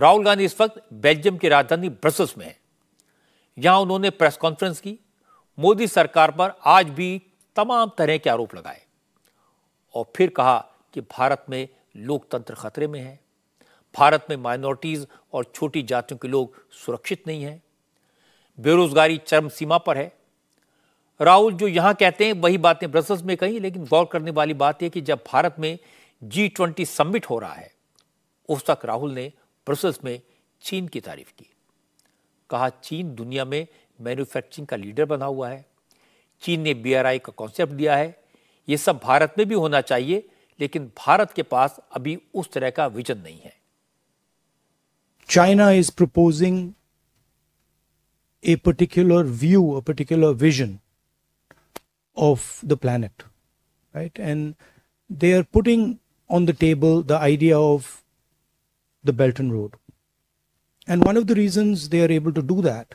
राहुल गांधी इस वक्त बेल्जियम की राजधानी ब्रसल्स में है यहां उन्होंने प्रेस कॉन्फ्रेंस की मोदी सरकार पर आज भी तमाम तरह के आरोप लगाए और फिर कहा कि भारत में लोकतंत्र खतरे में है भारत में माइनॉरिटीज़ और छोटी जातियों के लोग सुरक्षित नहीं हैं बेरोजगारी चरम सीमा पर है राहुल जो यहां कहते हैं वही बातें ब्रसल्स में कही लेकिन गौर करने वाली बात यह कि जब भारत में जी ट्वेंटी समिट हो रहा है उस तक राहुल ने ब्रसल्स में चीन की तारीफ की कहा चीन दुनिया में मैन्युफैक्चरिंग का लीडर बना हुआ है चीन ने बी का कॉन्सेप्ट दिया है ये सब भारत में भी होना चाहिए लेकिन भारत के पास अभी उस तरह का विजन नहीं है China is proposing a particular view a particular vision of the planet right and they are putting on the table the idea of the Belt and Road. And one of the reasons they are able to do that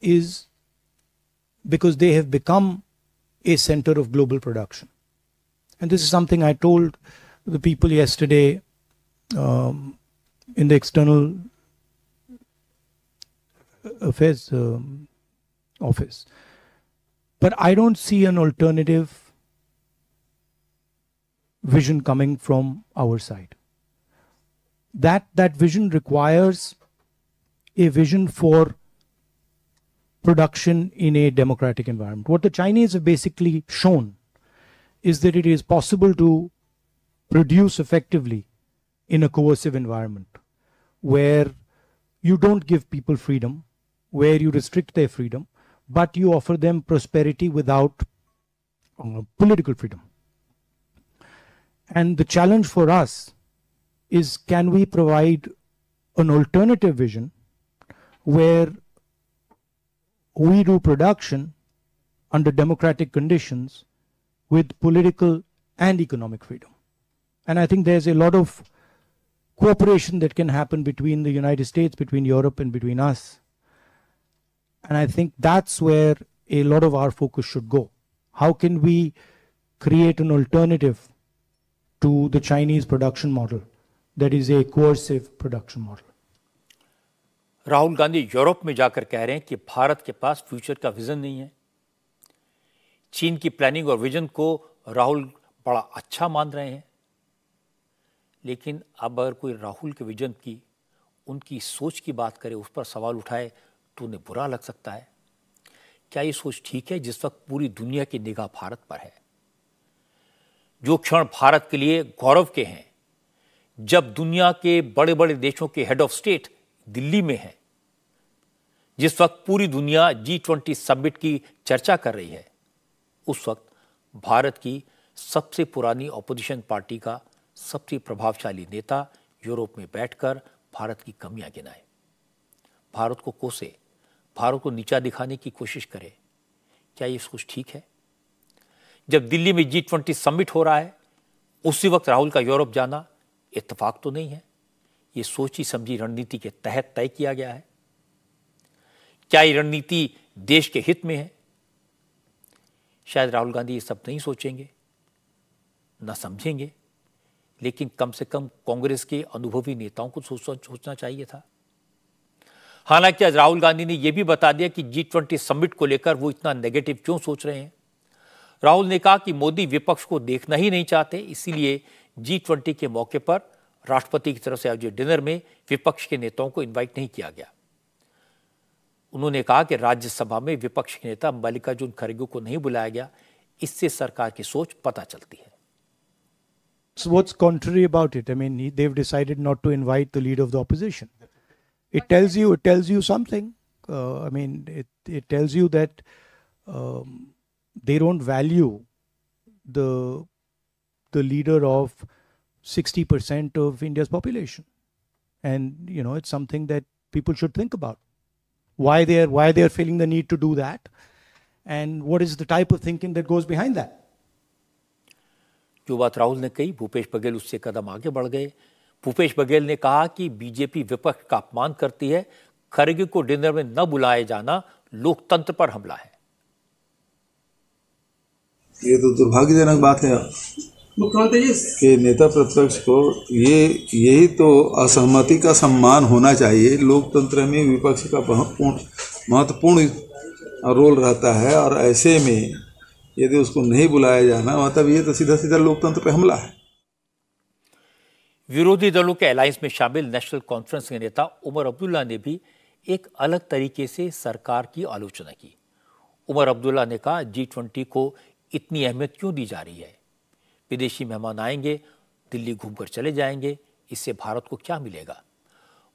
is because they have become a center of global production. And this is something I told the people yesterday um, in the external affairs um, office. But I don't see an alternative vision coming from our side that that vision requires a vision for production in a democratic environment. What the Chinese have basically shown is that it is possible to produce effectively in a coercive environment where you don't give people freedom, where you restrict their freedom, but you offer them prosperity without uh, political freedom. And the challenge for us is can we provide an alternative vision where we do production under democratic conditions with political and economic freedom. And I think there's a lot of cooperation that can happen between the United States, between Europe, and between us. And I think that's where a lot of our focus should go. How can we create an alternative to the Chinese production model that is a coercive production model. Rahul Gandhi Europe में जाकर कह रहे हैं कि भारत के पास future का vision नहीं है चीन की प्लानिंग और विजन को राहुल बड़ा अच्छा मान रहे हैं लेकिन अब अगर कोई राहुल के विजन की उनकी सोच की बात करे उस पर सवाल उठाए तो उन्हें बुरा लग सकता है क्या ये सोच ठीक है जिस वक्त पूरी दुनिया की निगाह भारत पर है जो क्षण भारत के लिए गौरव के हैं जब दुनिया के बड़े बड़े देशों के हेड ऑफ स्टेट दिल्ली में हैं जिस वक्त पूरी दुनिया जी ट्वेंटी समिट की चर्चा कर रही है उस वक्त भारत की सबसे पुरानी ऑपोजिशन पार्टी का सबसे प्रभावशाली नेता यूरोप में बैठकर भारत की कमियां गिनाए भारत को कोसे भारत को नीचा दिखाने की कोशिश करे क्या ये कुछ ठीक है जब दिल्ली में जी ट्वेंटी समिट हो रहा है उसी वक्त राहुल का यूरोप जाना इतफाक तो नहीं है ये सोची समझी रणनीति के तहत तय किया गया है क्या ये रणनीति देश के हित में है शायद राहुल गांधी ये सब नहीं सोचेंगे ना समझेंगे लेकिन कम से कम कांग्रेस के अनुभवी नेताओं को सोचना चाहिए था हालांकि आज राहुल गांधी ने यह भी बता दिया कि जी ट्वेंटी समिट को लेकर वो इतना नेगेटिव क्यों सोच रहे हैं राहुल ने कहा कि मोदी विपक्ष को देखना ही नहीं चाहते इसीलिए जी ट्वेंटी के मौके पर राष्ट्रपति की तरफ से आयोजित डिनर में विपक्ष के नेताओं को इन्वाइट नहीं किया गया उन्होंने कहा कि राज्यसभा में विपक्ष के नेता मल्लिकार्जुन खड़गे को नहीं बुलाया गया इससे सरकार की सोच पता चलती है So what's contrary about it? I mean, he, they've decided not to invite the leader of the opposition. It tells you, it tells you something. Uh, I mean, it it tells you that um, they don't value the the leader of 60% of India's population. And, you know, it's something that people should think about. Why they're, why they're feeling the need to do that, and what is the type of thinking that goes behind that. जो बात राहुल ने कही भूपेश बघेल उससे कदम आगे बढ़ गए भूपेश बघेल ने कहा कि बीजेपी विपक्ष का अपमान करती है खड़गे को डिनर में न बुलाए जाना लोकतंत्र पर हमला है ये तो दुर्भाग्यजनक बात है मुख्यमंत्री जी के नेता प्रतिपक्ष को ये यही तो असहमति का सम्मान होना चाहिए लोकतंत्र में विपक्ष का महत्वपूर्ण रोल रहता है और ऐसे में यदि उसको नहीं बुलाया जाना मतलब ये तो सीधा सीधा लोकतंत्र पर हमला है विरोधी दलों के अलायंस में शामिल नेशनल कॉन्फ्रेंस के नेता उमर अब्दुल्ला ने भी एक अलग तरीके से सरकार की आलोचना की उमर अब्दुल्ला ने कहा जी ट्वेंटी को इतनी अहमियत क्यों दी जा रही है विदेशी मेहमान आएंगे दिल्ली घूमकर चले जाएंगे इससे भारत को क्या मिलेगा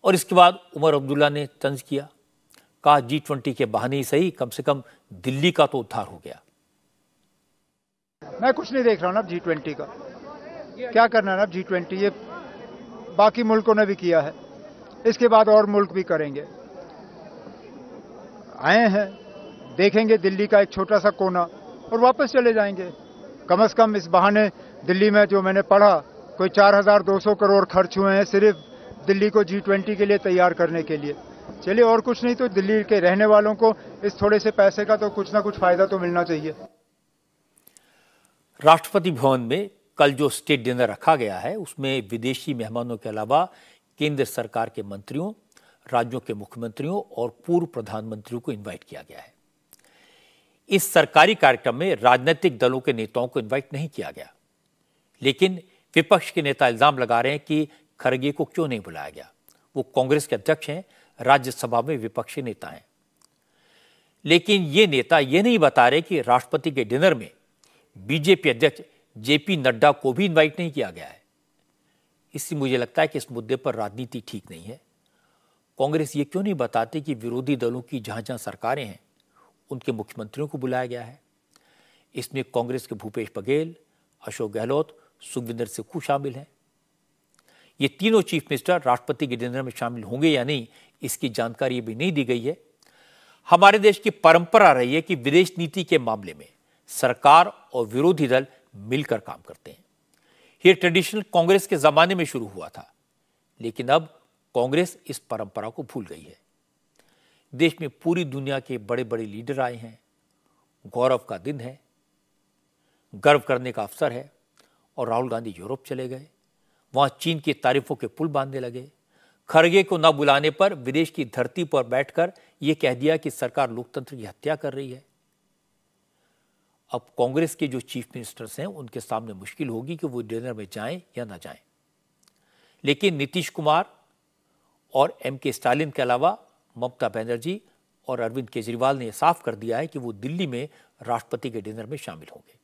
और इसके बाद उमर अब्दुल्ला ने तंज किया कहा जी ट्वेंटी के बहाने ही सही कम से कम दिल्ली का तो उद्धार हो गया मैं कुछ नहीं देख रहा हूँ ना जी ट्वेंटी का क्या करना है ना जी ट्वेंटी ये बाकी मुल्कों ने भी किया है इसके बाद और मुल्क भी करेंगे आए हैं देखेंगे दिल्ली का एक छोटा सा कोना और वापस चले जाएंगे कम से कम इस बहाने दिल्ली में जो मैंने पढ़ा कोई 4,200 करोड़ खर्च हुए हैं सिर्फ दिल्ली को जी ट्वेंटी के लिए तैयार करने के लिए चलिए और कुछ नहीं तो दिल्ली के रहने वालों को इस थोड़े से पैसे का तो कुछ ना कुछ फायदा तो मिलना चाहिए राष्ट्रपति भवन में कल जो स्टेट डिनर रखा गया है उसमें विदेशी मेहमानों के अलावा केंद्र सरकार के मंत्रियों राज्यों के मुख्यमंत्रियों और पूर्व प्रधानमंत्रियों को इन्वाइट किया गया है इस सरकारी कार्यक्रम में राजनीतिक दलों के नेताओं को इन्वाइट नहीं किया गया लेकिन विपक्ष के नेता इल्ज़ाम लगा रहे हैं कि खड़गे को क्यों नहीं बुलाया गया वो कांग्रेस के अध्यक्ष हैं राज्यसभा में विपक्षी नेता हैं लेकिन ये नेता ये नहीं बता रहे कि राष्ट्रपति के डिनर में बीजेपी अध्यक्ष जेपी नड्डा को भी इनवाइट नहीं किया गया है इससे मुझे लगता है कि इस मुद्दे पर राजनीति ठीक नहीं है कांग्रेस ये क्यों नहीं बताती कि विरोधी दलों की जहां जहां सरकारें हैं उनके मुख्यमंत्रियों को बुलाया गया है इसमें कांग्रेस के भूपेश बघेल अशोक गहलोत सुखविंदर सिक्खू शामिल हैं ये तीनों चीफ मिनिस्टर राष्ट्रपति के डिनर में शामिल होंगे या नहीं इसकी जानकारी भी नहीं दी गई है हमारे देश की परंपरा रही है कि विदेश नीति के मामले में सरकार और विरोधी दल मिलकर काम करते हैं यह ट्रेडिशनल कांग्रेस के जमाने में शुरू हुआ था लेकिन अब कांग्रेस इस परंपरा को भूल गई है देश में पूरी दुनिया के बड़े बड़े लीडर आए हैं गौरव का दिन है गर्व करने का अवसर है और राहुल गांधी यूरोप चले गए वहां चीन की तारीफों के पुल बांधने लगे खरगे को न बुलाने पर विदेश की धरती पर बैठकर यह कह दिया कि सरकार लोकतंत्र की हत्या कर रही है अब कांग्रेस के जो चीफ मिनिस्टर्स हैं उनके सामने मुश्किल होगी कि वो डिनर में जाएं या ना जाएं लेकिन नीतीश कुमार और एम के स्टालिन के अलावा ममता बनर्जी और अरविंद केजरीवाल ने साफ कर दिया है कि वो दिल्ली में राष्ट्रपति के डिनर में शामिल होंगे